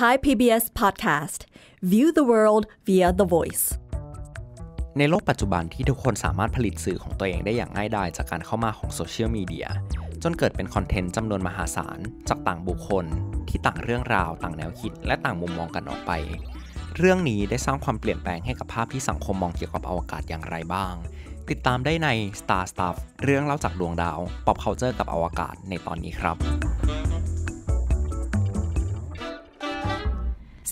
Thai PBS Podcast View the world via the voice ในโลกปัจจุบันที่ทุกคนสามารถผลิตสื่อของตัวเองได้อย่างง่ายดายจากการเข้ามาของโซเชียลมีเดียจนเกิดเป็นคอนเทนต์จำนวนมหาศาลจากต่างบุคคล ที่ต่างเรื่องราว ต่างแนวคิด และต่างมุมมองกันออกไป เรื่องนี้ได้สร้างความเปลี่ยนแปลงให้กับภาพที่สังคมมองเกี่ยวกับอวกาศอย่างไรบ้าง ติดตามได้ใน Star Stuff เรื่องเล่าจากดวงดาวปอบเคาเจอร์กับอวกาศในตอนนี้ครับ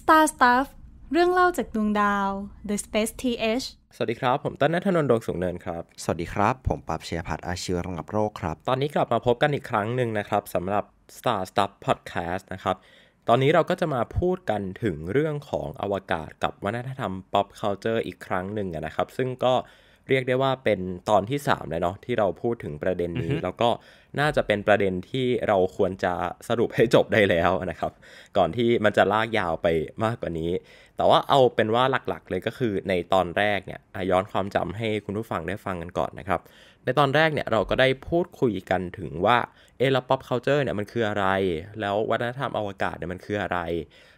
Star Stuff เรื่องเล่าจากดวงดาว The Space TH สวัสดีครับ ผมต้นนัทนนท์ดวงสูงเนินครับ สวัสดีครับ ผมปรับเชียพัฒอาชีวรังับโรคครับ ตอนนี้กลับมาพบกันอีกครั้งหนึ่งนะครับสำหรับ Star Stuff Podcast นะครับ ตอนนี้เราก็จะมาพูดกันถึงเรื่องของอวกาศกับวัฒนธรรม pop culture อีกครั้งหนึ่งนะครับ ซึ่งก็เรียกได้ว่าเป็นตอนที่3แล้วเนาะที่เราพูดถึงประเด็นนี้แล้วก็น่าจะเป็นประเด็นที่เราควรจะสรุปให้จบได้แล้วนะครับ ก่อนที่มันจะลากยาวไปมากกว่านี้ แต่ว่าเอาเป็นว่าหลักๆ เลยก็คือในตอนแรกเนี่ยย้อนความจำให้คุณผู้ฟังได้ฟังกันก่อนนะครับในตอนแรกเนี่ยเราก็ได้พูดคุยกันถึงว่า เอลป๊อปเคานเจอร์เนี่ยมันคืออะไร แล้ววัฒนธรรมอวกาศเนี่ยมันคืออะไร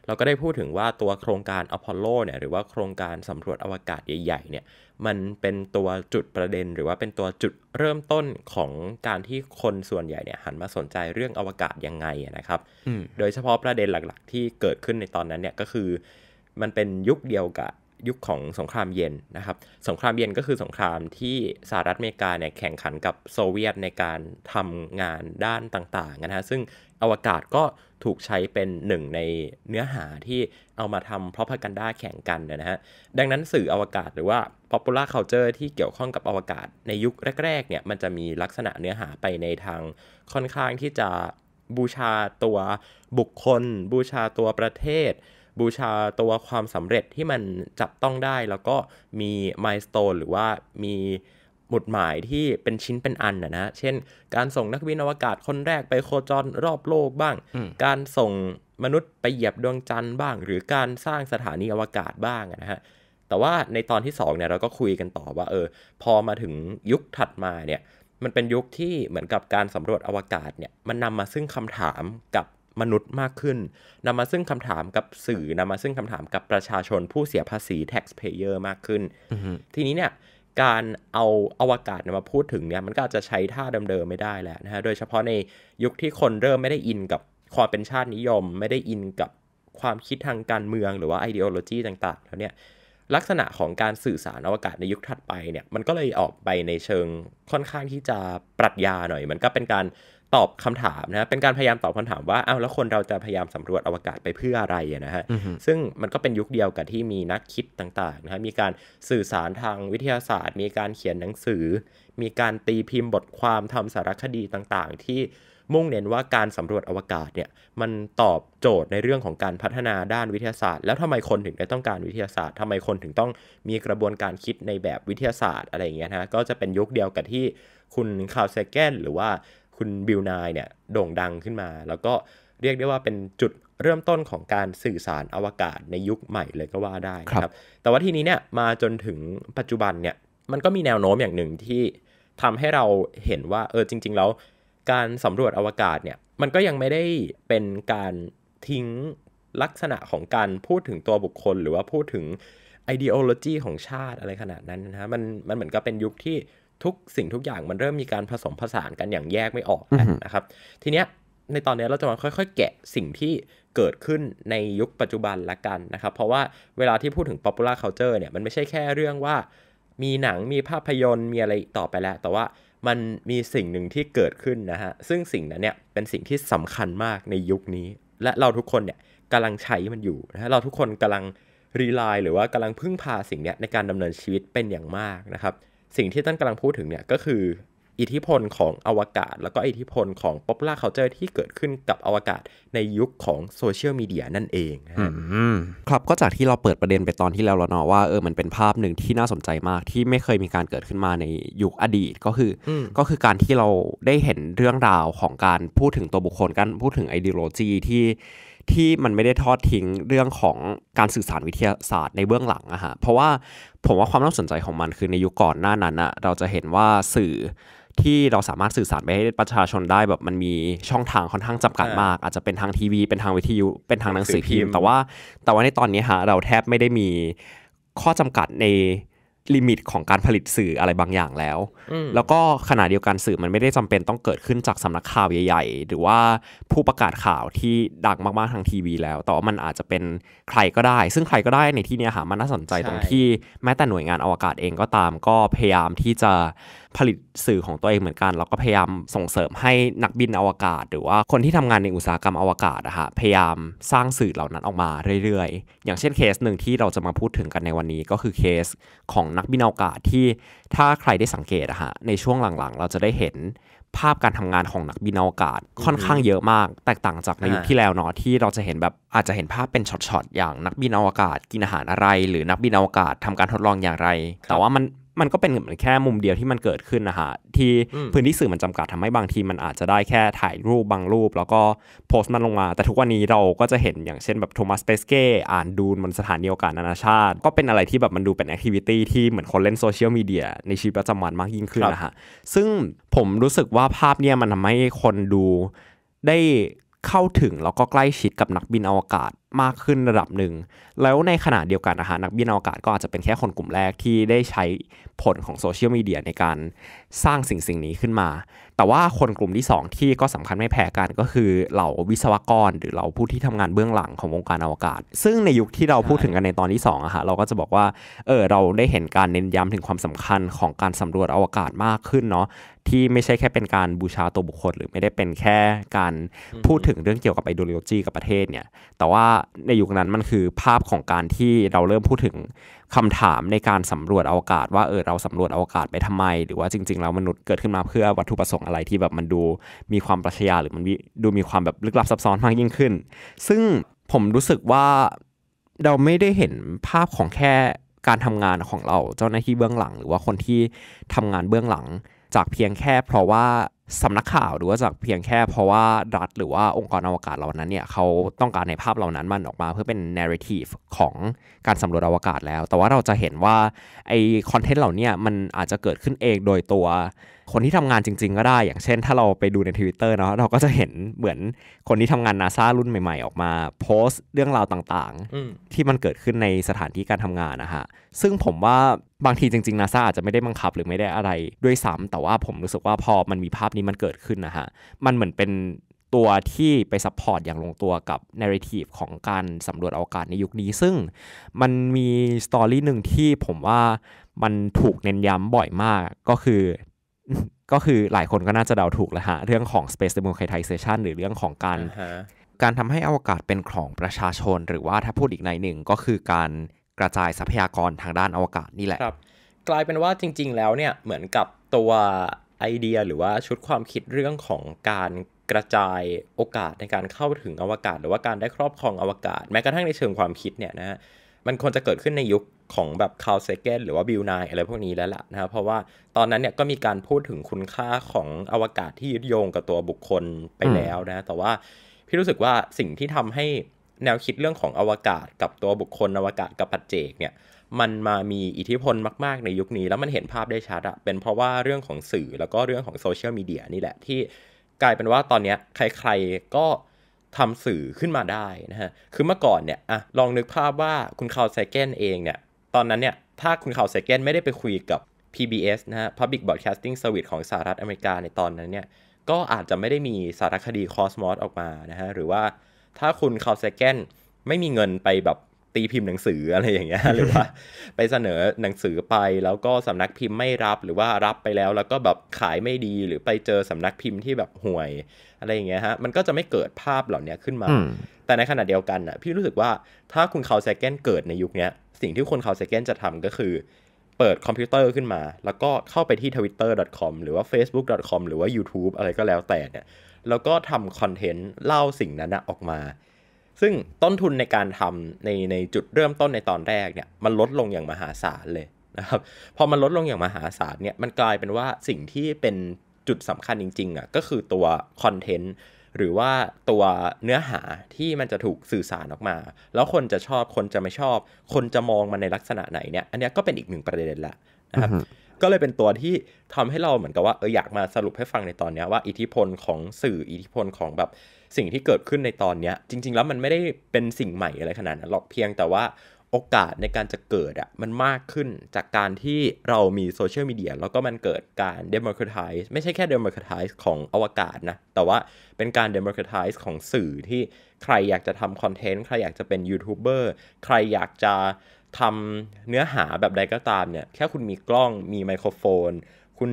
เราก็ได้พูดถึงว่าตัวโครงการอพอลโลเนี่ยหรือว่าโครงการสำรวจอวกาศใหญ่ ๆ เนี่ยมันเป็นตัวจุดประเด็น หรือว่าเป็นตัวจุดเริ่มต้นของการที่คนส่วนใหญ่เนี่ยหันมาสนใจเรื่องอวกาศยังไงนะครับ โดยเฉพาะประเด็นหลัก ๆ ที่เกิดขึ้นในตอนนั้นเนี่ยก็คือ มันเป็นยุคเดียวกับยุคของสงครามเย็นนะครับ สงครามเย็นก็คือสงครามที่สหรัฐอเมริกาเนี่ยแข่งขันกับโซเวียตในการทำงานด้านต่างๆนะฮะ ซึ่งอวกาศก็ถูกใช้เป็นหนึ่งในเนื้อหาที่เอามาทำเพราะพักันด้าแข่งกันนะฮะ ดังนั้นสื่ออวกาศหรือว่า popular culture ที่เกี่ยวข้องกับอวกาศในยุคแรกๆเนี่ยมันจะมีลักษณะเนื้อหาไปในทางค่อนข้างที่จะบูชาตัวบุคคล บูชาตัวประเทศบูชาตัวความสำเร็จที่มันจับต้องได้แล้วก็มีมายสเตนหรือว่ามีหมุดหมายที่เป็นชิ้นเป็นอันนะนะ เช่นการส่งนักบินอวกาศคนแรกไปโคจรรอบโลกบ้าง การส่งมนุษย์ไปเหยียบดวงจันทร์บ้าง หรือการสร้างสถานีอวกาศบ้างนะฮะ แต่ว่าในตอนที่ 2เนี่ยเราก็คุยกันต่อว่าเออพอมาถึงยุคถัดมาเนี่ยมันเป็นยุคที่เหมือนกับการสำรวจอวกาศเนี่ยมันนำมาซึ่งคำถามกับมนุษย์มากขึ้นนำมาซึ่งคำถามกับสื่อนำมาซึ่งคำถามกับประชาชนผู้เสียภาษี taxpayer มากขึ้น ทีนี้เนี่ยการเอาอาวกาศมาพูดถึงเนี่ยมันก็จจะใช้ท่าเดิมๆไม่ได้แล้วนะฮะ โดยเฉพาะในยุคที่คนเริ่มไม่ได้อินกับความเป็นชาตินิยม ไม่ได้อินกับความคิดทางการเมืองหรือว่าอเดียโลจีต่างๆแล้วเนี่ยลักษณะของการสื่อสารอวกาศในยุคถัดไปเนี่ยมันก็เลยออกไปในเชิงค่อนข้างที่จะปรัชญาหน่อย มันก็เป็นการตอบคำถามนะเป็นการพยายามตอบคำถามว่า อ้าว แล้วคนเราจะพยายามสำรวจอวกาศไปเพื่ออะไรนะฮะ ซึ่งมันก็เป็นยุคเดียวกับที่มีนักคิดต่างๆนะฮะมีการสื่อสารทางวิทยาศาสตร์ มีการเขียนหนังสือ มีการตีพิมพ์บทความทำสารคดีต่างๆ ที่มุ่งเน้นว่าการสำรวจอวกาศเนี่ย มันตอบโจทย์ในเรื่องของการพัฒนาด้านวิทยาศาสตร์ แล้วทำไมคนถึงได้ต้องการวิทยาศาสตร์ทำไมคนถึงต้องมีกระบวนการคิดในแบบวิทยาศาสตร์อะไรอย่างเงี้ยนะ ก็จะเป็นยุคเดียวกับที่คุณคาวเซเกนหรือว่าคุณบิลนายเนี่ยโด่งดังขึ้นมา แล้วก็เรียกได้ว่าเป็นจุดเริ่มต้นของการสื่อสารอวกาศในยุคใหม่เลยก็ว่าได้ครับ แต่ว่าทีนี้เนี่ยมาจนถึงปัจจุบันเนี่ยมันก็มีแนวโน้มอย่างหนึ่งที่ทำให้เราเห็นว่าเออจริง ๆ แล้วการสำรวจอวกาศเนี่ยมันก็ยังไม่ได้เป็นการทิ้งลักษณะของการพูดถึงตัวบุคคล หรือว่าพูดถึงไอเดโอโลจีของชาติอะไรขนาดนั้นนะฮะมันมันเหมือนกับเป็นยุคที่ทุกสิ่งทุกอย่างมันเริ่มมีการผสมผสานกันอย่างแยกไม่ออกนะครับ ทีเนี้ยในตอนนี้เราจะมาค่อย ๆ แกะสิ่งที่เกิดขึ้นในยุคปัจจุบันละกันนะครับ เพราะว่าเวลาที่พูดถึง popular culture เนี่ยมันไม่ใช่แค่เรื่องว่ามีหนังมีภาพยนตร์มีอะไรต่อไปแล้ว แต่ว่ามันมีสิ่งหนึ่งที่เกิดขึ้นนะฮะ ซึ่งสิ่งนั้นเนี่ยเป็นสิ่งที่สำคัญมากในยุคนี้ และเราทุกคนเนี่ยกำลังใช้มันอยู่นะฮะเราทุกคนกำลังรีไลน์หรือว่ากำลังพึ่งพาสิ่งนี้ในการดำเนินชีวิตเป็นอย่างมากนะครับสิ่งที่ท่านกำลังพูดถึงเนี่ยก็คืออิทธิพลของอวกาศ แล้วก็อิทธิพลของ popular c u เจอร์ที่เกิดขึ้นกับอวกาศ ในยุคของโซเชียลมีเดียนั่นเองครับก็จากที่เราเปิดประเด็นไปตอนที่แล้วเราเนาะว่าเออมันเป็นภาพหนึ่งที่น่าสนใจมากที่ไม่เคยมีการเกิดขึ้นมาในยุคอดีต ก็คือก็คือการที่เราได้เห็นเรื่องราวของการพูดถึงตัวบุคคลการพูดถึงไอเดโลจีที่ที่มันไม่ได้ทอดทิ้งเรื่องของการสื่อสารวิทยาศาสตร์ในเบื้องหลังอะฮะ เพราะว่าผมว่าความน่าสนใจของมัน คือในยุคก่อนหน้านั้นอะเราจะเห็นว่าสื่อที่เราสามารถสื่อสารไปให้ประชาชนได้แบบมันมีช่องทางค่อนข้างจำกัด มาก อาจจะเป็นทางทีวีเป็นทางวิทยุ เป็นทางหนังสือพิมพ์ แต่ว่าแต่ว่าในตอนนี้ฮะเราแทบไม่ได้มีข้อจำกัดในลิมิตของการผลิตสื่ออะไรบางอย่างแล้ว แล้วก็ขณะเดียวกันสื่อมันไม่ได้จำเป็นต้องเกิดขึ้นจากสำนักข่าวใหญ่ ๆ หรือว่าผู้ประกาศข่าวที่ดังมากๆทางทีวี แล้ว แต่ว่ามันอาจจะเป็นใครก็ได้ ซึ่งใครก็ได้ในที่นี้หามันน่าสนใจตรงที่แม้แต่หน่วยงานอวกาศเองก็ตาม ก็พยายามที่จะผลิตสื่อของตัวเองเหมือนกัน เราก็พยายามส่งเสริมให้นักบินอวกาศ หรือว่าคนที่ทำงานในอุตสาหกรรมอวกาศนะฮะพยายามสร้างสื่อเหล่านั้นออกมาเรื่อยๆ อย่างเช่นเคสหนึ่งที่เราจะมาพูดถึงกันในวันนี้ก็คือเคสของนักบินอวกาศที่ ถ้าใครได้สังเกตอะฮะในช่วงหลังๆเราจะได้เห็นภาพการทำงานของนักบินอวกาศ ค่อนข้างเยอะมากแตกต่างจากในยุคที่แล้วเนาะที่เราจะเห็นแบบอาจจะเห็นภาพเป็นช็อตๆอย่างนักบินอวกาศ กินอาหารอะไรหรือนักบินอวกาศทำการทดลองอย่างไร แต่ว่ามันมันก็เป็นเหมือนแค่มุมเดียวที่มันเกิดขึ้นนะฮะที่พื้นที่สื่อมันจำกัดทำให้บางทีมันอาจจะได้แค่ถ่ายรูปบางรูป แล้วก็โพสต์มันลงมา แต่ทุกวันนี้เราก็จะเห็นอย่างเช่นแบบโทมัสเปสเก้อ่านดูนบนสถานเดียวกันนานาชาติ ก็เป็นอะไรที่แบบมันดูเป็นแอคทิวิตี้ที่เหมือนคนเล่นโซเชียลมีเดียในชีวิตประจำวันมากยิ่งขึ้นนะฮะซึ่งผมรู้สึกว่าภาพเนี่ยมันทำให้คนดูได้เข้าถึงแล้วก็ใกล้ชิดกับนักบินอวกาศมากขึ้นระดับหนึ่ง แล้วในขณะเดียวกันนะฮะนักบินอวกาศก็อาจจะเป็นแค่คนกลุ่มแรกที่ได้ใช้ผลของโซเชียลมีเดียในการสร้างสิ่งสิ่งนี้ขึ้นมา แต่ว่าคนกลุ่มที่ 2 ที่ก็สำคัญไม่แพ้กันก็คือเหล่าวิศวกร หรือเหล่าผู้ที่ทำงานเบื้องหลังของวงการอวกาศ ซึ่งในยุคที่เราพูดถึงกันในตอนที่2อะฮะเราก็จะบอกว่าเออเราได้เห็นการเน้นย้ำถึงความสำคัญของการสำรวจอวกาศมากขึ้นเนาะที่ไม่ใช่แค่ เป็นการบูชาตัวบุคคลหรือไม่ได้เป็นแค่การพูดถึงเรื่องเกี่ยวกับไอโดโลจีกับประเทศเนี่ย แต่ว่าในยุคนั้นมันคือภาพของการที่เราเริ่มพูดถึงคำถามในการสำรวจอวกาศ ว่าเออเราสำรวจอวกาศไปทำไมหรือว่าจริงๆแล้วมนุษย์เกิดขึ้นมาเพื่อวัตถุประสงค์อะไรที่แบบมันดูมีความปรัชญาหรือมันดูมีความแบบลึกลับซับซ้อนมากยิ่งขึ้น ซึ่งผมรู้สึกว่าเราไม่ได้เห็นภาพของแค่การทำงานของเราเจ้าหน้าที่เบื้องหลัง หรือว่าคนที่ทำงานเบื้องหลังจากเพียงแค่ เพราะว่าสำนักข่าวหรือว่าจากเพียงแค่เพราะว่า รัฐหรือว่าองค์กรอวกาศเหล่านั้นเนี่ยเขาต้องการในภาพเหล่านั้นมันออกมาเพื่อเป็น narrative ของการสำรวจอวกาศแล้ว แต่ว่าเราจะเห็นว่า ไอคอนเทนต์เหล่านี้มันอาจจะเกิดขึ้นเองโดยตัวคนที่ทำงานจริงๆก็ได้ อย่างเช่น ถ้าเราไปดูในทวิตเตอร์เนาะ เราก็จะเห็นเหมือนคนที่ทำงานนาซารุ่นใหม่ๆออกมา โพสต์เรื่องราวต่างๆ ที่มันเกิดขึ้นในสถานที่การทำงานนะฮะ ซึ่งผมว่าบางทีจริงๆนาซาอาจจะไม่ได้บังคับหรือไม่ได้อะไรด้วยซ้ำแต่ว่าผมรู้สึกว่าพอมันมีภาพนี้มันเกิดขึ้นนะฮะ มันเหมือนเป็นตัวที่ไปซัพพอร์ตอย่างลงตัวกับเนื้อทีฟของการสำรวจอวกาศในยุคนี้ ซึ่งมันมีสตอรี่หนึ่งที่ผมว่ามันถูกเน้นย้ำบ่อยมากก็คือก็คือหลายคนก็น่าจะเดาถูกแล้วฮะ เรื่องของ space democratization หรือเรื่องของการการทำให้อวกาศเป็นของประชาชน หรือว่าถ้าพูดอีกในหนึ่งก็คือการกระจายทรัพยากรทางด้านอวกาศนี่แหละครับ กลายเป็นว่าจริงๆแล้วเนี่ยเหมือนกับตัวไอเดียหรือว่าชุดความคิดเรื่องของการกระจายโอกาสในการเข้าถึงอวกาศหรือว่าการได้ครอบครองอวกาศแม้กระทั่งในเชิงความคิดเนี่ยนะฮะมันควรจะเกิดขึ้นในยุคของแบบคาร์เซเกนหรือว่าบิลไนอะไรพวกนี้แล้วล่ะนะครับเพราะว่าตอนนั้นเนี่ยก็มีการพูดถึงคุณค่าของอวกาศที่ยึดโยงกับตัวบุคคลไปแล้วนะแต่ว่าพี่รู้สึกว่าสิ่งที่ทำให้แนวคิดเรื่องของอวกาศ กับตัวบุคคลอวกาศกับปัจเจกเนี่ย มันมามีอิทธิพลมากๆในยุคนี้แล้วมันเห็นภาพได้ชัดอะเป็นเพราะว่าเรื่องของสื่อแล้วก็เรื่องของโซเชียลมีเดียนี่แหละที่กลายเป็นว่าตอนนี้ใครๆก็ทำสื่อขึ้นมาได้นะฮะ คือเมื่อก่อนเนี่ยอะลองนึกภาพว่าคุณคาร์ลไซเกนเองเนี่ย ตอนนั้นเนี่ย ถ้าคุณคาร์ลไซเกนไม่ได้ไปคุยกับ PBS นะฮะ Public Broadcasting Service ของสหรัฐอเมริกาในตอนนั้นเนี่ย ก็อาจจะไม่ได้มีสารคดีคอสมอสออกมานะฮะ หรือว่าถ้าคุณคาร์ลไซเกนไม่มีเงินไปแบบตีพิมพ์หนังสืออะไรอย่างเงี้ย หรือว่าไปเสนอหนังสือไปแล้วก็สำนักพิมพ์ไม่รับ หรือว่ารับไปแล้ว แล้วก็แบบขายไม่ดี หรือไปเจอสำนักพิมพ์ที่แบบห่วยอะไรอย่างเงี้ยฮะ มันก็จะไม่เกิดภาพเหล่านี้ขึ้นมา แต่ในขณะเดียวกันอ่ะ พี่รู้สึกว่าถ้าคุณคาเซเกนเกิดในยุคนี้สิ่งที่คุณคาเซเกนจะทำก็คือ เปิดคอมพิวเตอร์ขึ้นมา แล้วก็เข้าไปที่ twitter.com หรือว่า facebook.com หรือว่า YouTube อะไรก็แล้วแต่เนี่ย แล้วก็ทำคอนเทนต์เล่าสิ่งนั้นออกมา ซึ่งต้นทุนในการทำในในจุดเริ่มต้นในตอนแรกเนี่ย มันลดลงอย่างมหาศาลเลยนะครับ พอมันลดลงอย่างมหาศาลเนี่ย มันกลายเป็นว่าสิ่งที่เป็นจุดสำคัญจริงๆอ่ะก็คือตัวคอนเทนต์หรือว่าตัวเนื้อหาที่มันจะถูกสื่อสารออกมา แล้วคนจะชอบคนจะไม่ชอบ คนจะมองมันในลักษณะไหนเนี่ยอันนี้ก็เป็นอีกหนึ่งประเด็นละนะครับก็เลยเป็นตัวที่ทำให้เราเหมือนกับว่าเอออยากมาสรุปให้ฟังในตอนนี้ว่าอิทธิพลของสื่ออิทธิพลของแบบสิ่งที่เกิดขึ้นในตอนนี้จริง ๆ แล้วมันไม่ได้เป็นสิ่งใหม่อะไรขนาดนั้นหรอกเพียงแต่ว่าโอกาสในการจะเกิดอะมันมากขึ้นจากการที่เรามีโซเชียลมีเดียแล้วก็มันเกิดการ democratize ไม่ใช่แค่ democratize ของอวกาศนะ แต่ว่าเป็นการ democratize ของสื่อที่ใครอยากจะทำคอนเทนต์ใครอยากจะเป็นยูทูบเบอร์ใครอยากจะทำเนื้อหาแบบใดก็ตามเนี่ย แค่คุณมีกล้องมีไมโครโฟน คุณ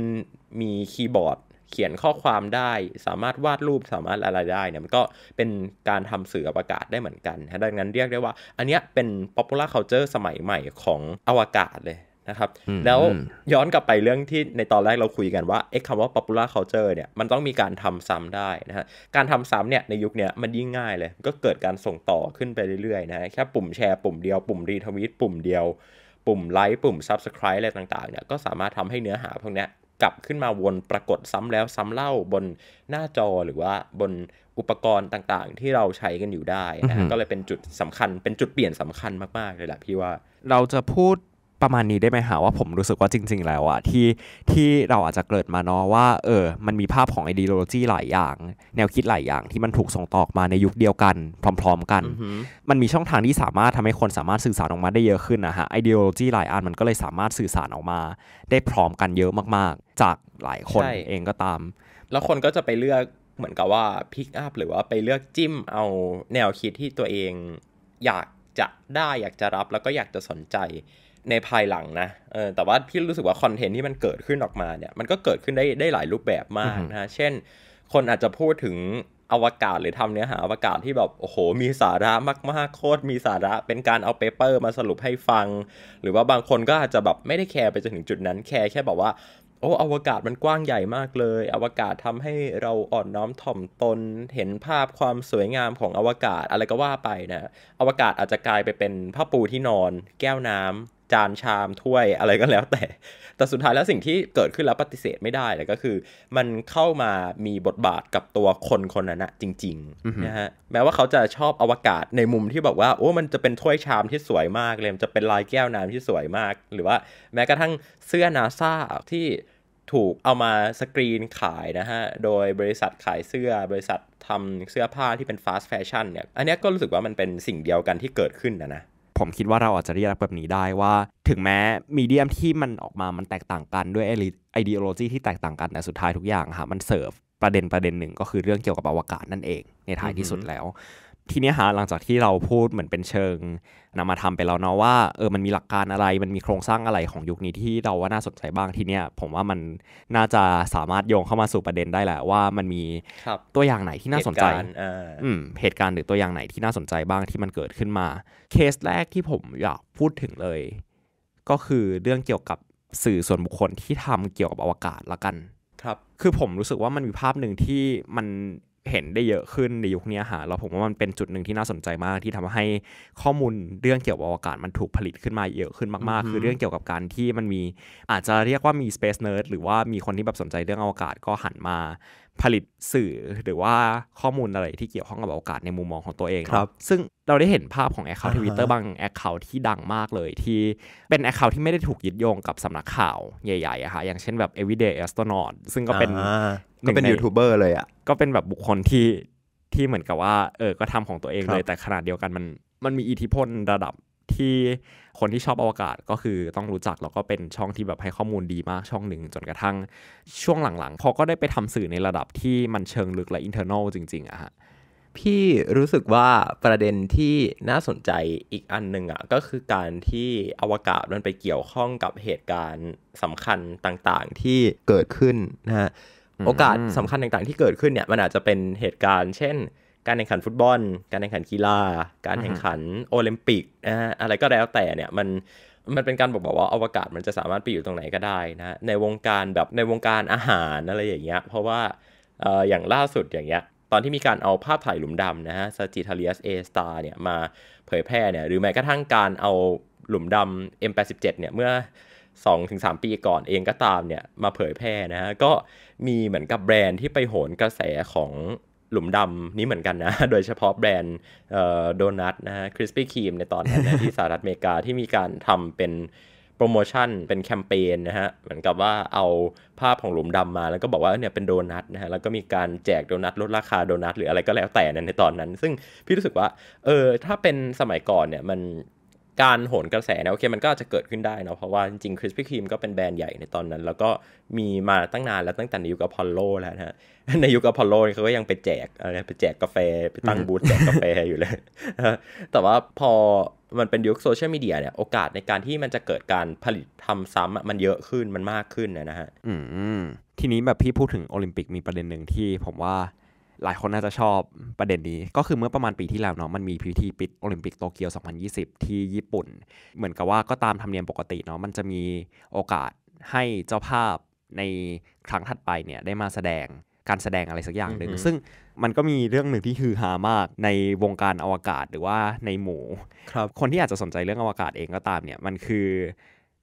มีคีย์บอร์ดเขียนข้อความได้ สามารถวาดรูป สามารถอะไรได้เนี่ย มันก็เป็นการทำสื่ออวกาศได้เหมือนกัน ดังนั้นเรียกได้ว่าอันนี้เป็น popular culture สมัยใหม่ของอวกาศเลยนะครับ แล้วย้อนกลับไปเรื่องที่ในตอนแรกเราคุยกันว่าไอ้คำว่า popular culture เนี่ย มันต้องมีการทำซ้ำได้นะฮะการทำซ้ำเนี่ยในยุคนี้มันยิ่งง่ายเลยก็เกิดการส่งต่อขึ้นไปเรื่อยๆนะ แค่ปุ่มแชร์ปุ่มเดียว ปุ่มรีทวีตปุ่มเดียว ปุ่มไลค์ปุ่ม subscribe อะไรต่างๆเนี่ย ก็สามารถทำให้เนื้อหาพวกนี้กลับขึ้นมาวนปรากฏซ้ำแล้วซ้ำเล่าบนหน้าจอหรือว่าบนอุปกรณ์ต่างๆ ที่เราใช้กันอยู่ได้นะก็เลยเป็นจุดสำคัญเป็นจุดเปลี่ยนสำคัญมาก ๆ เลยแหละพี่ว่าเราจะพูดประมาณนี้ได้ไหมหาว่าผมรู้สึกว่าจริง ๆ แล้วอะที่ที่เราอาจจะเกิดมาเนาะว่าเออมันมีภาพของไอเดียโลจีหลายอย่าง แนวคิดหลายอย่างที่มันถูกส่งต่อมาในยุคเดียวกัน พร้อม ๆ กัน มันมีช่องทางที่สามารถทำให้คนสามารถสื่อสารออกมาได้เยอะขึ้นนะฮะไอเดียโลจีหลายอันมันก็เลยสามารถสื่อสารออกมา ได้พร้อมกันเยอะมาก ๆ จากหลายคนเองก็ตาม แล้วคนก็จะไปเลือกเหมือนกับว่าพิกอัพหรือว่าไปเลือกจิ้มเอาแนวคิดที่ตัวเองอยากจะได้อยากจะรับแล้วก็อยากจะสนใจในภายหลังนะเออแต่ว่าพี่รู้สึกว่าคอนเทนต์ที่มันเกิดขึ้นออกมาเนี่ยมันก็เกิดขึ้นได้ได้หลายรูปแบบมากนะ เช่น คนอาจจะพูดถึงอวกาศหรือทำเนื้อหาอวกาศที่แบบ โอ้โห มีสาระมากๆโคตรมีสาระเป็นการเอาเปเปอร์มาสรุปให้ฟัง หรือว่าบางคนก็อาจจะแบบ ไม่ได้แคร์ไปจนถึงจุดนั้นแคร์แค่แบบว่าโอ้อวกาศมันกว้างใหญ่มากเลย อวกาศทำให้เราอ่อนน้อมถ่อมตน เห็นภาพความสวยงามของอวกาศอะไรก็ว่าไปนะ อวกาศอาจจะกลายไปเป็นผ้าปูที่นอน แก้วน้ำ จานชาม ถ้วยอะไรก็แล้ว แต่ แต่สุดท้ายแล้วสิ่งที่เกิดขึ้นแล้วปฏิเสธไม่ได้เลยก็คือ มันเข้ามามีบทบาทกับตัวคนคนนั้นนะจริงๆนะฮะ แม้ว่าเขาจะชอบอวกาศในมุมที่แบบว่าโอ้ มันจะเป็นถ้วยชามที่สวยมาก เลยจะเป็นลายแก้วน้ำที่สวยมาก หรือว่าแม้กระทั่งเสื้อนาซาที่ถูกเอามาสกรีนขายนะฮะ โดยบริษัทขายเสื้อบริษัททำเสื้อผ้าที่เป็นฟาสต์แฟชั่นเนี่ยอันนี้ก็รู้สึกว่ามันเป็นสิ่งเดียวกันที่เกิดขึ้นนะนะ ผมคิดว่าเราอาจจะเรียกแบบนี้ได้ว่า ถึงแม้ มีเดียมที่มันออกมามันแตกต่างกัน ด้วยไอเดียโลจีที่แตกต่างกัน แต่สุดท้ายทุกอย่างคะมันเสิร์ฟประเด็นประเด็นหนึ่งก็คือเรื่องเกี่ยวกับอวกาศนั่นเองในท้ายที่สุดแล้วทีนี้ฮะหลังจากที่เราพูดเหมือนเป็นเชิง นำมาทำไปแล้วเนาะว่าเออมันมีหลักการอะไรมันมีโครงสร้างอะไรของยุคนี้ที่เราว่าน่าสนใจบ้างทีเนี้ยผมว่ามันน่าจะสามารถโยงเข้ามาสู่ประเด็นได้แหละว่ามันมีตัวอย่างไหนที่น่าสนใจอืมเหตุการณ์หรือตัวอย่างไหนที่น่าสนใจบ้างที่มันเกิดขึ้นมา เคสแรกที่ผมอยากพูดถึงเลย ก็คือเรื่องเกี่ยวกับสื่อส่วนบุคคลที่ทำเกี่ยวกับอวกาศละกัน ครับ คือผมรู้สึกว่ามันมีภาพหนึ่งที่มันเห็นได้เยอะขึ้นในยุคนี้ฮะแล้วผมว่ามันเป็นจุดหนึ่งที่น่าสนใจมาก ที่ทำให้ข้อมูลเรื่องเกี่ยวกับอวกาศมันถูกผลิตขึ้นมาเยอะขึ้นมากๆ คือเรื่องเกี่ยวกับการที่มันมีอาจจะเรียกว่ามี space nerd หรือว่ามีคนที่แบบสนใจเรื่องอวกาศก็หันมาผลิตสื่อหรือว่าข้อมูลอะไรที่เกี่ยวข้องกับโอกาสในมุมมองของตัวเองครับ ซึ่งเราได้เห็นภาพของแอคเคาท์ทวิตเตอร์บางแอคเคาท์ที่ดังมากเลยที่เป็นแอคเคาท์ที่ไม่ได้ถูกยึดโยงกับสำนักข่าวใหญ่ๆอะค่ะอย่างเช่นแบบ everyday astronaut ซึ่งก็เป็นก็เป็นยูทูบเบอร์เลยอะก็เป็นแบบบุคคลที่ที่เหมือนกับว่าเออก็ทำของตัวเองเลยแต่ขนาดเดียวกันมันมันมีอิทธิพลระดับที่คนที่ชอบอวกาศก็คือต้องรู้จักแล้วก็เป็นช่องที่แบบให้ข้อมูลดีมาก ช่องหนึ่งจนกระทั่งช่วงหลังๆเขาก็ได้ไปทำสื่อในระดับที่มันเชิงลึกและอินเทอร์นอลจริงๆอะฮะพี่รู้สึกว่าประเด็นที่น่าสนใจอีกอันหนึ่งอะ่ะก็คือการที่อวกาศมันไปเกี่ยวข้องกับเหตุการณ์สำคัญต่างๆที่เกิดขึ้นนะฮะโอกาสสำคัญต่างๆ ที่เกิดขึ้นเนี่ยมันอาจจะเป็นเหตุการณ์เช่นการแข่งขันฟุตบอล การแข่งขันกีฬา การแข่งขันโอลิมปิกนะฮะอะไรก็แล้วแต่เนี่ย มันมันเป็นการบอกบอกว่าอวกาศมันจะสามารถไปอยู่ตรงไหนก็ได้นะในวงการแบบในวงการอาหาร อะไรอย่างเงี้ยเพราะว่าอออย่างล่าสุดอย่างเงี้ยตอนที่มีการเอาภาพถ่ายหลุมดำนะฮะสจิทาเลียสเอสตาเนี่ยมาเผยแพร่เนี่ยหรือแม้กระทั่งการเอาหลุมดำ M87 เนี่ยเมื่อ2-3ปีก่อนเองก็ตามเนี่ยมาเผยแพร่นะฮะก็มีเหมือนกับแบรนด์ที่ไปโหนกระแสของหลุมดำนี้เหมือนกันนะโดยเฉพาะแบรนด์โดนัทนะฮะคริสปี้ครีม ในตอนนั้นนะที่สหรัฐอเมริกาที่มีการทำเป็นโปรโมชั่นเป็นแคมเปญนะฮะเหมือนกับว่าเอาภาพของหลุมดำมา แล้วก็บอกว่าเนี่ยเป็นโดนัทนะฮะแล้วก็มีการแจกโดนัทลดราคาโดนัทหรืออะไรก็แล้วแต่ในตอนนั้น ซึ่งพี่รู้สึกว่าเออถ้าเป็นสมัยก่อนเนี่ยมันการโหนกระแสเนี่ยโอเคมันก็จะเกิดขึ้นได้เนาะเพราะว่าจริงๆคริสปี้ครีมก็เป็นแบรนด์ใหญ่ในตอนนั้น แล้วก็มีมาตั้งนานแล้วตั้งแต่ในยุคอพอลโลแล้วนะฮะในยุคอพอลโลเขาก็ยังไปแจกอะไรไปแจกกาแฟไปตั้งบูธแจกกาแฟอยู่เลยแต่ว่าพอมันเป็นยุคโซเชียลมีเดียเนี่ย โอกาสในการที่มันจะเกิดการผลิตทำซ้ำมันเยอะขึ้นมันมากขึ้นนะฮะทีนี้แบบพี่พูดถึงโอลิมปิกมีประเด็นหนึ่งที่ผมว่าหลายคนน่าจะชอบประเด็นนี้ ก็คือเมื่อประมาณปีที่แล้วเนาะมันมีพิธีปิดโอลิมปิกโตเกียว 2020 ที่ญี่ปุ่น เหมือนกับว่าก็ตามธรรมเนียมปกติเนาะมันจะมีโอกาสให้เจ้าภาพในครั้งถัดไปเนี่ยได้มาแสดงการแสดงอะไรสักอย่างหนึ่งซึ่งมันก็มีเรื่องหนึ่งที่ฮือฮามากในวงการอวกาศหรือว่าในหมู่คคนที่อาจจะสนใจเรื่องอวกาศเองก็ตามเนี่ยมันคือ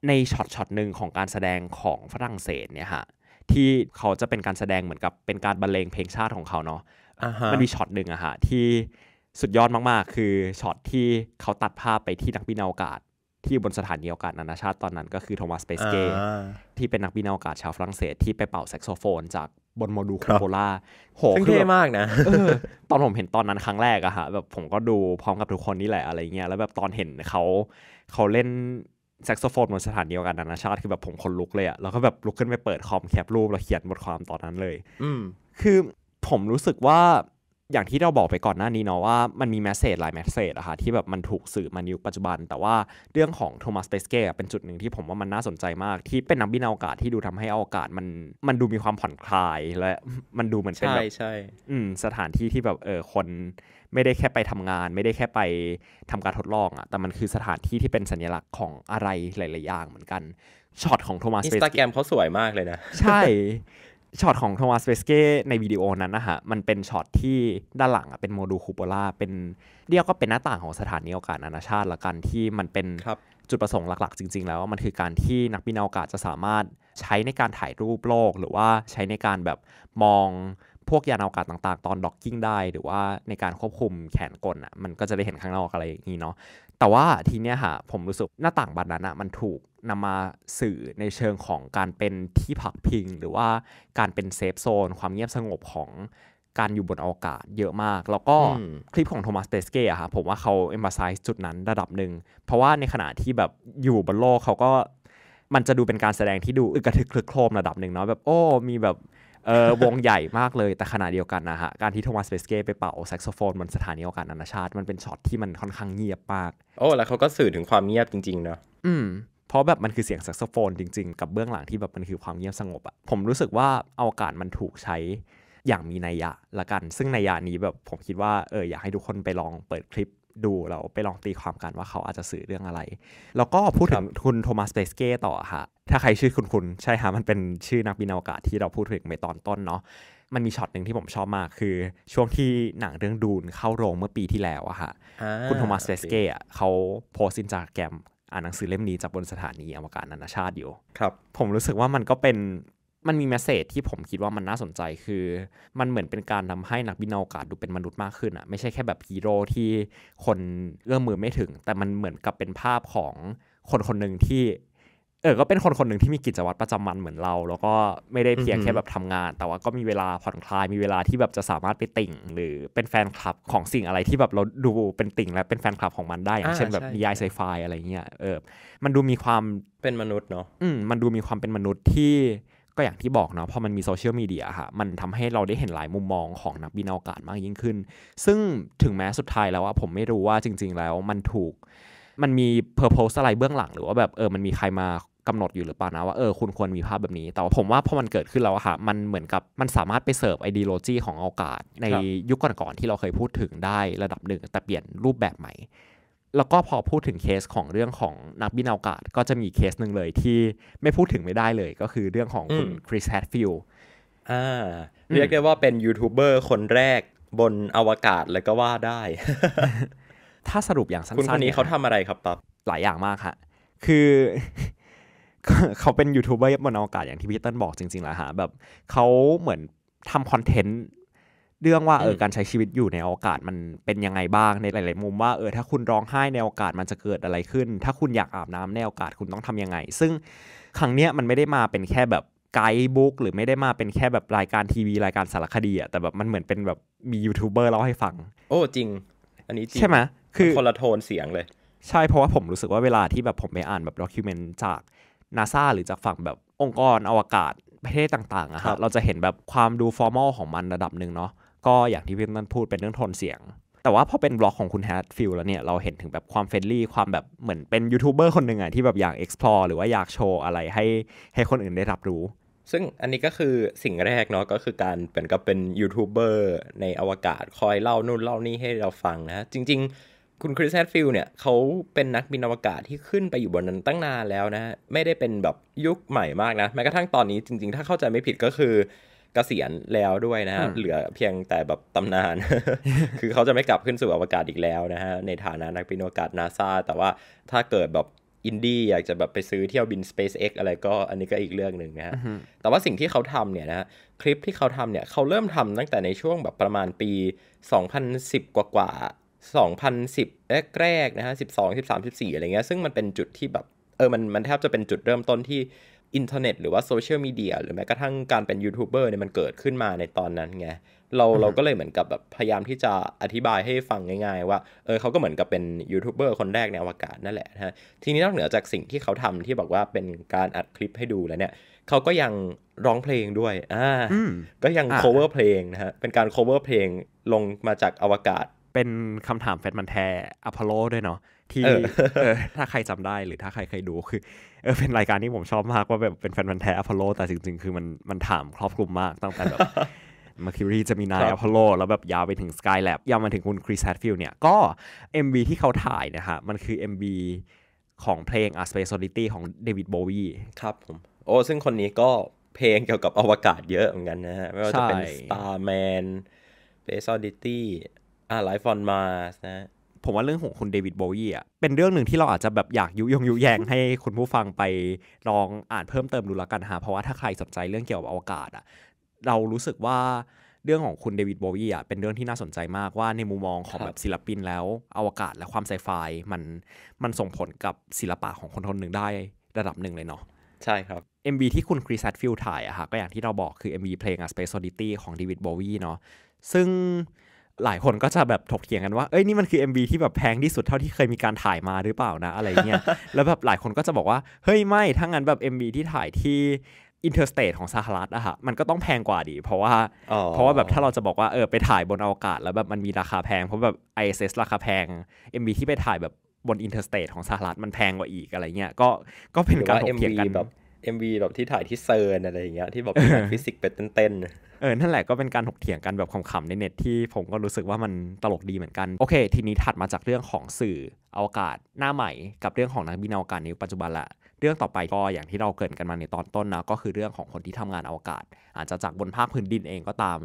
ในช็อตช็อตหนึ่งของการแสดงของฝรั่งเศสเนี่ยฮะที่เขาจะเป็นการแสดงเหมือนกับเป็นการบรรเลงเพลงชาติของเขาเนาะ uh-huh. มันมีช็อตหนึ่งอะฮะที่สุดยอดมากๆ คือช็อตที่เขาตัดภาพไปที่นักบินอวกาศ ที่บนสถานีอวกาศนานาชาติตอนนั้นก็คือโทมัสเปสเกที่เป็นนักบินอวกาศชาวฝรั่งเศสที่ไปเป่าแซกโซโฟนจากบนโมดูลโคล่า โหเท่มากนะตอนผมเห็นตอนนั้นครั้งแรกอะฮะแบบผมก็ดูพร้อมกับทุกคนนี่แหละอะไรเงี้ยแล้วแบบตอนเห็นเขาเขาเล่นแซกโซโฟนบนสถานเดียวกันนานาชาติ คือแบบผมคนลุกเลยอะแล้วก็แบบลุกขึ้นไปเปิดคอมแคปรูป แล้วเขียนบทความตอนนั้นเลย อืคือผมรู้สึกว่าอย่างที่เราบอกไปก่อนหน้านี้เนาะว่ามันมีแมสเซจหลายแมสเซจอะค่ะที่แบบมันถูกสื่อมานยปัจจุบัน แต่ว่าเรื่องของโทมัสเปสเก้เป็นจุดหนึ่งที่ผมว่ามันน่าสนใจมาก ที่เป็นนักบินอวกาศที่ดูทำให้อวกาศมันมันดูมีความผ่อนคลาย และมันดูเหมือนเป็นแบบใช่สถานที่ที่แบบเออคนไม่ได้แค่ไปทำงาน ไม่ได้แค่ไปทำการทดลองอะแต่มันคือสถานที่ที่เป็นสัญลักษณ์ของอะไรหลายๆอย่างเหมือนกันช็อตของโทมัสอินสตาแกรมเขาสวยมากเลยนะ ใช่ช็อตของโทมัสเวสเก้ในวิดีโอนั้นนะฮะ มันเป็นช็อตที่ด้านหลังอ่ะเป็นโมดูลคูโปล่าเป็นเรียกก็เป็นหน้าต่างของสถานีอวกาศนานาชาติละกันที่มันเป็นจุดประสงค์หลัก ๆ จริง ๆ แล้ว มันคือการที่นักบินอวกาศจะสามารถใช้ในการถ่ายรูปโลก หรือว่าใช้ในการแบบมองพวกยานอวกาศต่างๆตอนด็อกกิ้งได้ หรือว่าในการควบคุมแขนกลอ่ะมันก็จะได้เห็นข้างนอกอะไรอย่างนี้เนาะแต่ว่าทีเนี้ยฮะผมรู้สึกหน้าต่างบานนั้นอะมันถูกนำมาสื่อในเชิงของการเป็นที่พักพิง หรือว่าการเป็นเซฟโซนความเงียบสงบของการอยู่บนอวกาศ เยอะมาก แล้วก็คลิปของโทมัสเตสเก้อะคัะผมว่าเขาเอ็มบาไซส์จุดนั้นระดับหนึ่งเพราะว่าในขณะที่แบบอยู่บนโลกเขาก็มันจะดูเป็นการแสดงที่ดูอึกระทึกคลึกโครมระดับหนึ่งเนาะแบบโอ้มีแบบเออวงใหญ่มากเลยแต่ขณะเดียวกันนะฮะ การที่โทมัสเบสเก้ไปเป่าแซกโซโฟนบนสถานีอวกาศนานาชาติ มันเป็นช็อตที่มันค่อนข้างเงียบมาก โอ้ แล้วเขาก็สื่อถึงความเงียบจริงๆเนาะอืมเพราะแบบมันคือเสียงแซกโซโฟนจริงๆ กับเบื้องหลังที่แบบมันคือความเงียบสงบอะผมรู้สึกว่าอวกาศมันถูกใช้อย่างมีนัยยะละกัน ซึ่งนัยยะนี้แบบผมคิดว่าเอออยากให้ทุกคนไปลองเปิดคลิปดู เราไปลองตีความกันว่าเขาอาจจะสื่อเรื่องอะไร แล้วก็พูดถึงคุณโทมัสเบสเก้ต่อค่ะ ถ้าใครชื่อคุณคุณใช่ฮะมันเป็นชื่อนักบินอวกาศที่เราพูดถึงไปตอนต้นเนาะ มันมีช็อตหนึ่งที่ผมชอบมากคือ ช่วงที่หนังเรื่องดูนเข้าโรงเมื่อปีที่แล้วอะค่ะคุณโทมัสเบสเก้เขาโพสต์ใินสตาแกรมอ่านหนังสือเล่มนี้จากบนสถานีอวกาศนานาชาติอยู่ ครับ ผมรู้สึกว่ามันก็เป็นมันมีแมสเซจที่ผมคิดว่ามันน่าสนใจคือ มันเหมือนเป็นการทำให้นักบินอวกาศดูเป็นมนุษย์มากขึ้นอะไม่ใช่แค่แบบฮีโร่ที่คนเอื้อมมือไม่ถึง แต่มันเหมือนกับเป็นภาพของคนคนหนึ่งที่ เออ ก็เป็นคนคนหนึ่งที่มีกิจวัตรประจำวันเหมือนเรา แล้วก็ไม่ได้เพียงแค่แบบทำงาน แต่ว่าก็มีเวลาผ่อนคลาย มีเวลาที่แบบจะสามารถไปติ่ง หรือเป็นแฟนคลับของสิ่งอะไรที่แบบเราดูเป็นติ่งและเป็นแฟนคลับของมันได้ อย่างเช่นแบบนิยายไซไฟอะไรเงี้ยเออมันดูมีความเป็นมนุษย์เนาะอืมมันดูมีความเป็นมนุษย์ที่ก็อย่างที่บอกเนาะพอมันมีโซเชียลมีเดียค่ะมันทำให้เราได้เห็นหลายมุมมองของนักบินอวกาศมากยิ่งขึ้น ซึ่งถึงแม้สุดท้ายแล้วว่าผมไม่รู้ว่าจริง ๆ แล้วมันถูกมันมีเพอร์โพสอะไรเบื้องหลัง หรือว่าแบบเออมันมีใครมากำหนดอยู่หรือเปล่านะว่าเออคุณควรมีภาพแบบนี้ แต่ว่าผมว่าพอมันเกิดขึ้นแล้วอะค่ะมันเหมือนกับมันสามารถไปเสิร์ฟไอเดียโลจีของอวกาศ ในยุคก่อนๆที่เราเคยพูดถึงได้ระดับหนึ่งแต่เปลี่ยนรูปแบบใหม่แล้วก็พอพูดถึงเคสของเรื่องของนักบินอวกาศ ก็จะมีเคสหนึ่งเลยที่ไม่พูดถึงไม่ได้เลย ก็คือเรื่องของคุณคริสแฮตฟิลเรียกได้ว่าเป็นยูทูบเบอร์คนแรกบนอวกาศเลยก็ว่าได้ ถ้าสรุปอย่างสั้นๆคุณคนนี้เขาทำอะไรครับปั๊บหลายอย่างมากฮะคือเขาเป็นยูทูบเบอร์บนอวกาศอย่างที่พี่เต้นบอกจริงๆแล้วฮะแบบเขาเหมือนทำคอนเทนต์เรื่องว่าเออการใช้ชีวิตอยู่ในอวกาศมันเป็นยังไงบ้างในหลายๆมุมว่าเออถ้าคุณร้องไห้ในอวกาศมันจะเกิดอะไรขึ้น ถ้าคุณอยากอาบน้ำในอวกาศคุณต้องทํำยังไง ซึ่งครั้งเนี้ยมันไม่ได้มาเป็นแค่แบบไกด์บุ๊กหรือไม่ได้มาเป็นแค่แบบรายการทีวีรายการสารคดีอะแต่แบบมันเหมือนเป็นแบบมียูทูบเบอร์เล่าให้ฟัง โอ้จริง อันนี้จริงใช่ไหมคือคนละโทนเสียงเลยใช่เพราะว่าผมรู้สึกว่าเวลาที่แบบผมไปอ่านแบบด็อกิเมนต์จากนาซาหรือจากฝั่งแบบองค์กรอวกาศประเทศต่างๆอะครับเราจะเห็นแบบความดูฟอร์มอลของมันระดับหนึ่งเนาะ็อย่างที่พี่มันพูดเป็นเรื่องโทนเสียง แต่ว่าพอเป็นบล็อกของคุณแฮตฟิลแล้วเนี่ย เราเห็นถึงแบบความเฟรนลี่ ความแบบเหมือนเป็นยูทูบเบอร์คนหนึ่งอะที่แบบอยาก explore หรือว่าอยากโชว์อะไรให้ให้คนอื่นได้รับรู้ ซึ่งอันนี้ก็คือสิ่งแรกเนาะก็คือการเป็นกับเป็นยูทูบเบอร์ในอวกาศคอยเล่านู่นเล่านี่ให้เราฟังนะ จริง ๆ คุณคริสแฮตฟิลเนี่ยเขาเป็นนักบินอวกาศที่ขึ้นไปอยู่บนนั้นตั้งนานแล้วนะไม่ได้เป็นแบบยุคใหม่มากนะแม้กระทั่งตอนนี้จริง ๆ ถ้าเข้าใจไม่ผิดก็คืกษียณแล้วด้วยนะฮะ เหลือเพียงแต่แบบตำนาน คือเขาจะไม่กลับขึ้นสู่อวกาศอีกแล้วนะฮะ ในฐานะนักบินอวกาศนาซาแต่ว่าถ้าเกิดแบบอินดี้อยากจะแบบไปซื้อเที่ยวบิน SpaceX อะไรก็อันนี้ก็อีกเรื่องหนึ่งนะฮะ แต่ว่าสิ่งที่เขาทำเนี่ยนะฮะ คลิปที่เขาทำเนี่ย เขาเริ่มทำตั้งแต่ในช่วงแบบประมาณปี 2010 กว่ากว่า2010 แรกๆนะฮะ12 13 14อะไรเงี้ย ซึ่งมันเป็นจุดที่แบบ เออมันมันแทบจะเป็นจุดเริ่มต้นที่อินเทอร์เน็ตหรือว่าโซเชียลมีเดียหรือแม้กระทั่งการเป็นยูทูบเบอร์เนี่ยมันเกิดขึ้นมาในตอนนั้นไง เราเราก็เลยเหมือนกับแบบพยายามที่จะอธิบายให้ฟังง่าย ๆ ว่า เออเขาก็เหมือนกับเป็นยูทูบเบอร์คนแรกในอวกาศนั่นแหละฮะทีนี้นอกเหนือจากสิ่งที่เขาทำที่บอกว่าเป็นการอัดคลิปให้ดูแล้วเนี่ย เขาก็ยังร้องเพลงด้วย อ่าก็ยัง cover เพลงนะฮะ เป็นการ cover เพลงลงมาจากอวกาศเป็นคำถามแฟนมันแท้อพอลโลด้วยเนาะที่ถ้าใครจำได้หรือถ้าใครเคยดูคือเออเป็นรายการที่ผมชอบมากว่าแบบเป็นแฟนพันธ์แท้อพอลโลแต่จริงๆคือมันมันถามครอบคลุมมาก ตั้งแต่แบบมาคิรีจะมีนายอพอลโลแล้วแบบยาวไปถึงสกายแลบยาวมาถึงคุณคริสแฮตฟิลเนี่ย ก็ MV ที่เขาถ่ายนะฮะมันคือ MV ของเพลง A Space Oddity ของเดวิดโบวีครับผม โอ้ ซึ่งคนนี้ก็เพลงเกี่ยวกับอวกาศเยอะเหมือนกันนะฮะไม่ว่าจะเป็น Starman Space Oddity อ่า Life on Mars นะผมว่าเรื่องของคุณเดวิดโบวีอ่ะเป็นเรื่องหนึ่งที่เราอาจจะแบบอยากยุยงยุแยงให้คุณผู้ฟังไปลองอ่านเพิ่มเติมดูละกันฮะเพราะว่าถ้าใครสนใจเรื่องเกี่ยวกับอวกาศอ่ะเรารู้สึกว่าเรื่องของคุณเดวิดโบวีอ่ะเป็นเรื่องที่น่าสนใจมากว่าในมุมมองของแบบศิลปินแล้วอวกาศ และความไซไฟมันมันส่งผลกับศิลปะของคนคนหนึ่งได้ระดับหนึ่งเลยเนาะใช่ครับ MV ที่คุณคริสแฟิลถ่ายอะฮะก็อย่างที่เราบอกคือ MV เพลง A Space Oddity ของเดวิดโบวีเนาะซึ่งหลายคนก็จะแบบถกเถียงกันว่า เอ้ยนี่มันคือ MV ที่แบบแพงที่สุดเท่าที่เคยมีการถ่ายมาหรือเปล่านะอะไรเงี้ย แล้วแบบหลายคนก็จะบอกว่า เฮ้ยไม่ ถ้างั้นแบบ MV ที่ถ่ายที่อินเทอร์สเตทของสหรัฐอะฮะมันก็ต้องแพงกว่าดีเพราะว่า เพราะว่าแบบถ้าเราจะบอกว่า เออไปถ่ายบนอวกาศ แล้วแบบมันมีราคาแพง เพราะแบบ ISS ราคาแพง MV ที่ไปถ่ายแบบบนอินเทอร์สเตทของสหรัฐมันแพงกว่าอีกอะไรเงี้ย ก็ ก็เป็นการถกเถียงกันแบบเอ็มวีแบบที่ถ่ายที่เซิร์นอะไรอย่างเงี้ยที่แบบฟิสิกส์เป็นเต้นเออนั่นแหละก็เป็นการหกเถียงกันแบบขำๆในเน็ตที่ผมก็รู้สึกว่ามันตลกดีเหมือนกันโอเค ทีนี้ถัดมาจากเรื่องของสื่ออวกาศหน้าใหม่ กับเรื่องของนักบินอวกาศในปัจจุบันละ เรื่องต่อไปก็อย่างที่เราเกิดกันมาในตอนต้นนะก็คือเรื่องของคนที่ทำงานอวกาศ อาจจะจากบนภาคพื้นดินเองก็ตาม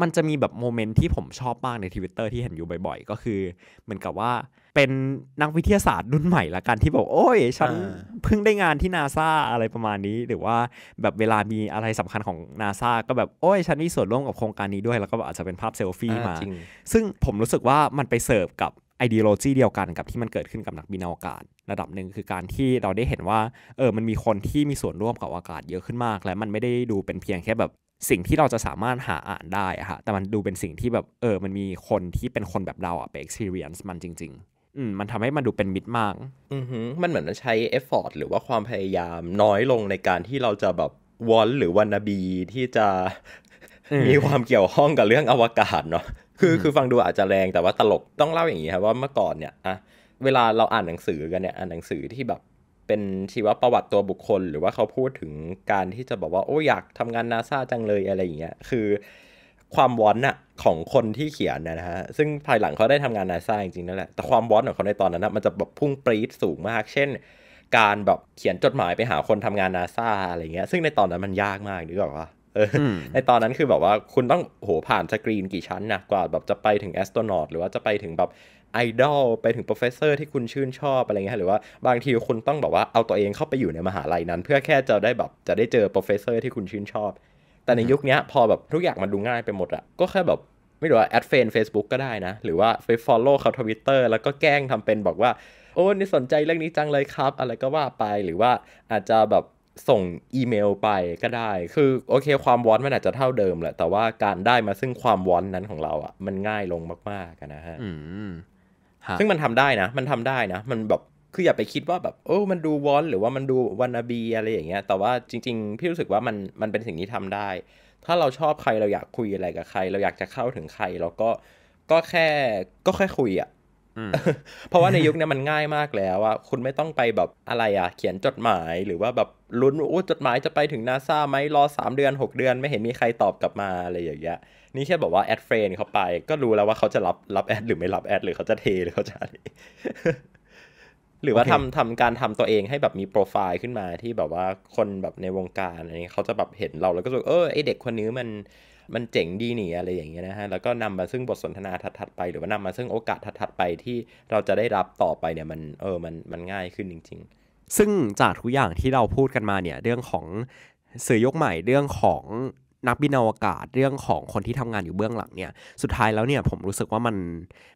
มันจะมีแบบโมเมนต์ที่ผมชอบมากในทวิตเตอร์ที่เห็นอยู่บ่อยๆ ก็คือ เหมือนกับว่าเป็นนักวิทยาศาสตร์รุ่นใหม่ละกันที่บอกโอ้ย ฉันเพิ่งได้งานที่นาซาอะไรประมาณนี้ หรือว่าแบบเวลามีอะไรสำคัญของนาซาก็แบบ โอ้ย ฉันมีส่วนร่วมกับโครงการนี้ด้วย แล้วก็อาจจะเป็นภาพเซลฟี่มา ซึ่งผมรู้สึกว่ามันไปเสิร์ฟ กับไอเดียโลจีเดียวกัน กับที่มันเกิดขึ้นกับนักบินอวกาศระดับหนึ่งคือการที่เราได้เห็นว่าเออมันมีคนที่มีส่วนร่วมกับอากาศเยอะขึ้นมาก และมันไม่ได้ดูเป็นเพียงแค่แบบสิ่งที่เราจะสามารถหาอ่านได้อะฮะแต่มันดูเป็นสิ่งที่แบบเออ มันมีคนที่เป็นคนแบบเราอะไป experience มันจริง ๆ อืม มันทำให้มันดูเป็นมิดมากอือหือมันเหมือนใช้เอฟฟอร์ตหรือว่าความพยายามน้อยลงในการที่เราจะแบบวอนหรือวันนาบีที่จะมีความเกี่ยวข้องกับเรื่องอวกาศเนาะ คือคือฟังดูอาจจะแรงแต่ว่าตลก ต้องเล่าอย่างนี้ครับว่าเมื่อก่อนเนี่ยอะเวลาเราอ่านหนังสือกันเนี่ย อ่านหนังสือที่แบบเป็นชีวประวัติตัวบุคคล หรือว่าเขาพูดถึงการที่จะบอกว่าโอ้อยากทำงานนาซาจังเลยอะไรอย่างเงี้ยคือ ความวอนอะของคนที่เขียนนะฮะซึ่งภายหลังเขาได้ทำงานนาซาจริงๆนั่นแหละแต่ความวอนของเขาในตอนนั้นนะมันจะแบบพุ่งปรี๊ดสูงมาก เช่นการแบบเขียนจดหมายไปหาคนทำงานนาซาอะไรเงี้ย ซึ่งในตอนนั้นมันยากมากนึกออกปะในตอนนั้นคือแบบว่าคุณต้องโหผ่านสกรีนกี่ชั้นนะกว่าแบบจะไปถึงแอสโตรนอตหรือว่าจะไปถึงแบบไอดอลไปถึงโปรเฟสเซอร์ที่คุณชื่นชอบอะไรเงี้ยหรือว่าบางทีคุณต้องแบบว่าเอาตัวเองเข้าไปอยู่ในมหาลัยนั้น เพื่อแค่จะได้แบบจะได้เจอโปรเฟสเซอร์ที่คุณชื่นชอบ แต่ในยุคนี้พอแบบทุกอย่างมันดูง่ายไปหมดอะก็แค่แบบไม่รู้ว่าแอดเฟนเฟซบุ๊กก็ได้นะ หรือว่าไปฟอลโล่เขาทวิตเตอร์แล้วก็แกล้งทำเป็นบอกว่า โอ้นี่สนใจเรื่องนี้จังเลยครับ อะไรก็ว่าไปหรือว่าอาจจะแบบส่งอีเมลไปก็ได้ คือโอเคความวอนมันอาจจะเท่าเดิมแหละแต่ว่าการได้มาซึ่งความวอนนั้นของเราอะ่ะมันง่ายลงมากๆนะฮะซึ่งมันทำได้นะ มันทำได้นะ มันแบบ คืออย่าไปคิดว่าแบบโอ้มันดูวอนหรือว่ามันดูวันอบีอะไรอย่างเงี้ย แต่ว่าจริงๆ พี่รู้สึกว่ามัน มันเป็นสิ่งที่ทำได้ ถ้าเราชอบใครเราอยากคุยอะไรกับใคร เราอยากจะเข้าถึงใครเราก็ ก็แค่ ก็แค่คุยอะ่ะเพราะว่าในยุคนี้มันง่ายมากแล้วอะคุณไม่ต้องไปแบบอะไรอะเขียนจดหมาย หรือว่าแบบลุ้นโอ้จดหมายจะไปถึงนาซาไหมรอสามเดือนหกเดือน ไม่เห็นมีใครตอบกลับมาอะไรอย่างเงี้ย นี่แค่บอกว่าแอดเฟรนเขาไปก็รู้แล้วว่าเขาจะรับรับแอดหรือไม่รับแอดหรือเขาจะเทหรือเขาจะอะไร หรือว่าทำทำการทำตัวเองให้แบบมีโปรไฟล์ขึ้นมาที่แบบว่าคนแบบในวงการอะไรเงี้ยเขาจะแบบเห็นเราแล้วก็รู้เออไอเด็กคนนี้มันมันเจ๋งดีนี่อะไรอย่างเงี้ยนะฮะ แล้วก็นำมาซึ่งบทสนทนาถัดๆไปหรือว่านำมาซึ่งโอกาสถัดๆไปที่เราจะได้รับต่อไปเนี่ยมันเออมันมันง่ายขึ้นจริง ๆ ซึ่งจากทุกอย่างที่เราพูดกันมาเนี่ยเรื่องของสื่อยกใหม่เรื่องของนักบินอวกาศเรื่องของคนที่ทำงานอยู่เบื้องหลังเนี่ยสุดท้ายแล้วเนี่ยผมรู้สึกว่ามัน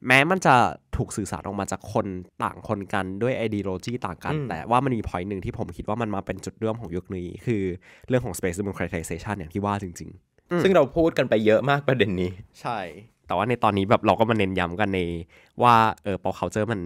แม้มันจะถูกสื่อสารออกมาจากคนต่างคนกันด้วยไอเดียโลจีต่างกัน แต่ว่ามันมีพอยต์หนึ่งที่ผมคิดว่ามันมาเป็นจุดเริ่มของยุคนี้คือเรื่องของ space democratization อย่างที่ว่าจริง ๆซึ่งเราพูดกันไปเยอะมากประเด็นนี้ ใช่ แต่ว่าในตอนนี้แบบเราก็มาเน้นย้ำกันในว่าเออ pop culture มัน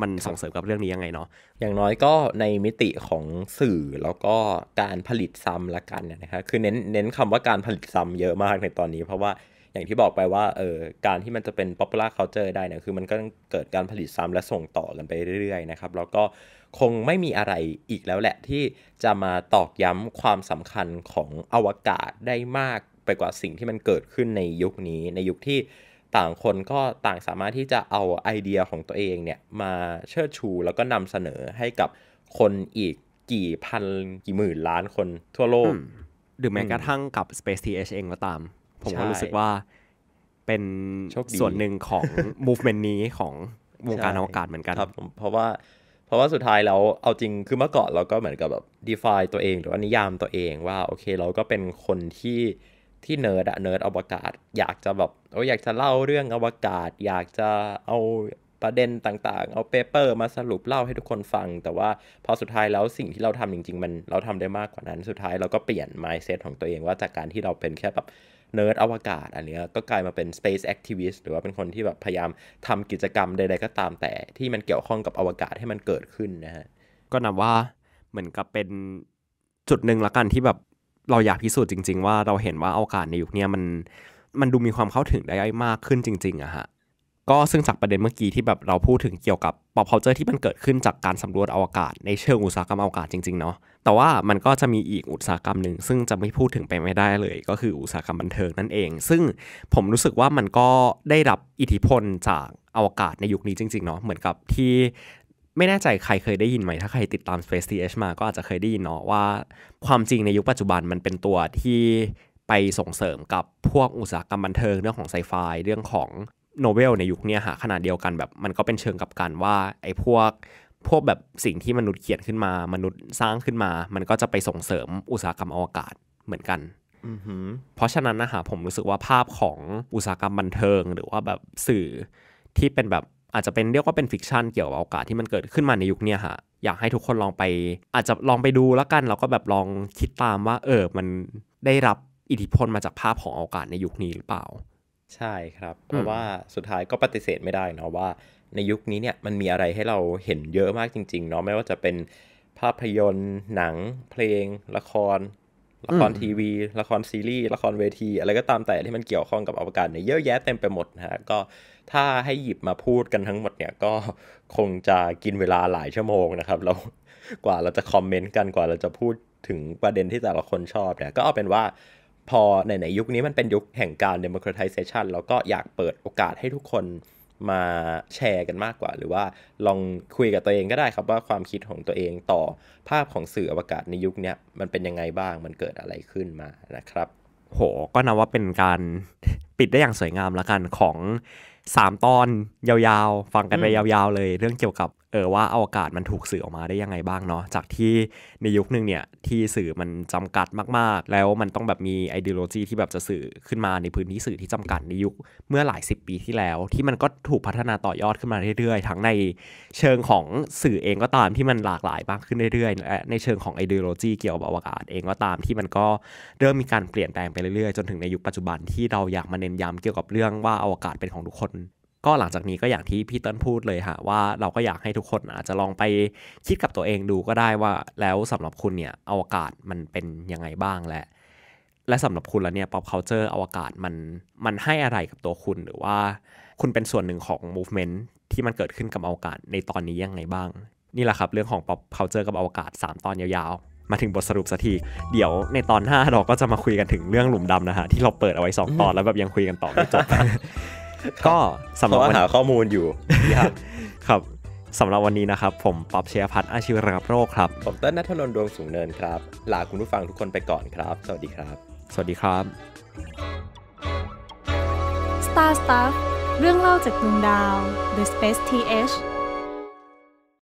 มันส่งเสริมกับเรื่องนี้ยังไงเนาะ อย่างน้อยก็ในมิติของสื่อแล้วก็การผลิตซ้ำละกันนะครับคือเน้นเน้นคำว่าการผลิตซ้ำเยอะมากในตอนนี้ เพราะว่าอย่างที่บอกไปว่าเออการที่มันจะเป็น popular culture ได้เนี่ยคือมันก็เกิดการผลิตซ้ำและส่งต่อกันไปเรื่อยๆนะครับ แล้วก็คงไม่มีอะไรอีกแล้วแหละที่จะมาตอกย้ำความสำคัญของอวกาศได้มากไปกว่าสิ่งที่มันเกิดขึ้นในยุคนี้ ในยุคที่ต่างคนก็ต่างสามารถที่จะเอาไอเดียของตัวเองเนี่ยมาเชิดชูแล้วก็นำเสนอให้กับคนอีกกี่พันกี่หมื่นล้านคนทั่วโลกหรือแม้กระทั่งกับ Space TH เองก็ตาม ผมก็รู้สึกว่าเป็นส่วนหนึ่งของ movement นี้ของวงการอวกาศเหมือนกันครับเพราะว่าเพราะว่าสุดท้ายแล้วเอาจริงคือเมื่อก่อนเราก็เหมือนกับแบบ define ตัวเอง หรือว่านิยามตัวเองว่าโอเคเราก็เป็นคนที่ที่เนิร์ดอะเนิร์ดอวกาศอยากจะแบบโอ้อยากจะเล่าเรื่องอวกาศ อยากจะเอาประเด็นต่าง ๆ เอาเปเปอร์มาสรุปเล่าให้ทุกคนฟัง แต่ว่าพอสุดท้ายแล้วสิ่งที่เราทำจริง ๆ มันเราทำได้มากกว่านั้นสุดท้ายเราก็เปลี่ยน mindset ของตัวเองว่าจากการที่เราเป็นแค่แบบเนิร์ดอวกาศ อันนี้ก็กลายมาเป็น space activist หรือว่าเป็นคนที่แบบพยายามทำกิจกรรมใดๆก็ตามแต่ ที่มันเกี่ยวข้องกับอวกาศให้มันเกิดขึ้นนะฮะก็นับว่าเหมือนกับเป็นจุดหนึ่งละกันที่แบบเราอยากพิสูจน์จริงๆ ว่าเราเห็นว่าโอกาสในยุคนี้มัน มันดูมีความเข้าถึงได้มากขึ้นจริงๆอะฮะก็ซึ่งจากประเด็นเมื่อกี้ที่แบบเราพูดถึงเกี่ยวกับ pop culture ที่มันเกิดขึ้นจากการสำรวจอวกาศในเชิงอุตสาหกรรมอวกาศจริงๆเนาะแต่ว่ามันก็จะมีอีกอุตสาหกรรมหนึ่งซึ่งจะไม่พูดถึงไปไม่ได้เลย ก็คืออุตสาหกรรมบันเทิงนั่นเอง ซึ่งผมรู้สึกว่ามันก็ได้รับอิทธิพลจากอวกาศในยุคนี้จริงๆเนาะเหมือนกับที่ไม่แน่ใจใครเคยได้ยินไหม ถ้าใครติดตาม Space TH มาก็อาจจะเคยได้ยินเนาะว่า ความจริงในยุคปัจจุบันมันเป็นตัวที่ไปส่งเสริมกับพวกอุตสาหกรรมบันเทิงเรื่องของไซไฟเรื่องของ โนเวลในยุคนี้หา ขนาดเดียวกันแบบมันก็เป็นเชิงกับการว่า ไอ้พวกพวกแบบสิ่งที่มนุษย์เขียนขึ้นมา มนุษย์สร้างขึ้นมา มันก็จะไปส่งเสริมอุตสาหกรรมอวกาศเหมือนกันเพราะฉะนั้นนะฮะผมรู้สึกว่าภาพของอุตสาหกรรมบันเทิงหรือว่าแบบสื่อที่เป็นแบบอาจจะเป็นเรียกว่าเป็นฟิกชันเกี่ยวกับโอกาสที่มันเกิดขึ้นมาในยุคนี้ฮะอยากให้ทุกคนลองไป อาจจะลองไปดูแล้วกันแล้วก็แบบลองคิดตามว่า เออมันได้รับอิทธิพลมาจากภาพของโอกาสในยุคนี้หรือเปล่า ใช่ครับเพราะว่าสุดท้ายก็ปฏิเสธไม่ได้นะว่าในยุคนี้เนี่ยมันมีอะไรให้เราเห็นเยอะมากจริงๆเนาะไม่ว่าจะเป็นภาพยนตร์ หนัง เพลงละครละครทีวี ละครซีรีส์ละครเวที อะไรก็ตามแต่ที่มันเกี่ยวข้องกับอวกาศเนี่ยเยอะแยะเต็มไปหมดนะฮะ ก็ถ้าให้หยิบมาพูดกันทั้งหมดเนี่ย ก็คงจะกินเวลาหลายชั่วโมงนะครับแล้วกว่าเราจะคอมเมนต์กัน กว่าเราจะพูดถึงประเด็นที่แต่ละคนชอบเนี่ย ก็เอาเป็นว่า พอในยุคนี้มันเป็นยุคแห่งการ democratization แล้วก็อยากเปิดโอกาสให้ทุกคนมาแชร์กันมากกว่า หรือว่าลองคุยกับตัวเองก็ได้ครับว่าความคิดของตัวเองต่อภาพของสื่ออวกาศในยุคนี้มันเป็นยังไงบ้างมันเกิดอะไรขึ้นมานะครับ โหก็นับว่าเป็นการปิดได้อย่างสวยงามละกันของ 3 ตอนยาวๆ ฟังกันไปยาวๆเลยเรื่องเกี่ยวกับเออว่าอวกาศมันถูกสื่อออกมาได้ยังไงบ้างเนาะจากที่ในยุคนึงเนี่ยที่สื่อมันจำกัดมาก ๆ แล้วมันต้องแบบมีไอเดโลจีที่แบบจะสื่อขึ้นมาในพื้นที่สื่อที่จำกัดในยุคเมื่อหลาย10ปีที่แล้วที่มันก็ถูกพัฒนาต่อยอดขึ้นมาเรื่อยๆทั้งในเชิงของสื่อเองก็ตามที่มันหลากหลายมากขึ้นเรื่อยๆและในเชิงของไอเดโลจีเกี่ยวกับอวกาศเองก็ตามที่มันก็เริ่มมีการเปลี่ยนแปลงไปเรื่อยๆจนถึงในยุคปัจจุบันที่เราอยากมาเน้นย้ำเกี่ยวกับเรื่องว่าอวกาศเป็นของทุกคนก็หลังจากนี้ก็อย่างที่พี่เติ้ลพูดเลยค่ะว่าเราก็อยากให้ทุกคนอาจจะลองไปคิดกับตัวเองดูก็ได้ว่า แล้วสำหรับคุณเนี่ยอวกาศมันเป็นยังไงบ้างและ และสำหรับคุณแล้วเนี่ย pop culture อวกาศมันมันให้อะไรกับตัวคุณหรือว่า คุณเป็นส่วนหนึ่งของ movement ที่มันเกิดขึ้นกับอวกาศในตอนนี้ยังไงบ้าง นี่แหละครับ เรื่องของ pop culture กับอวกาศ 3 ตอนยาวๆมาถึงบทสรุปสักทีเดี๋ยวในตอน5เราก็จะมาคุยกันถึงเรื่องหลุมดำนะฮะที่เราเปิดเอาไว้2ตอน แล้วแบบยังคุยกันต่อไม่จบก็สำหรับหาข้อมูลอยู่ ครับสำหรับวันนี้นะครับ ผมป๊อบเชียพัฒน์อาชีวระกับโรคครับ ผมเต้นนัทนนท์ดวงสูงเนินครับลาคุณผู้ฟังทุกคนไปก่อนครับ สวัสดีครับ สวัสดีครับ Star Stuff เรื่องเล่าจากดวงดาว The Space TH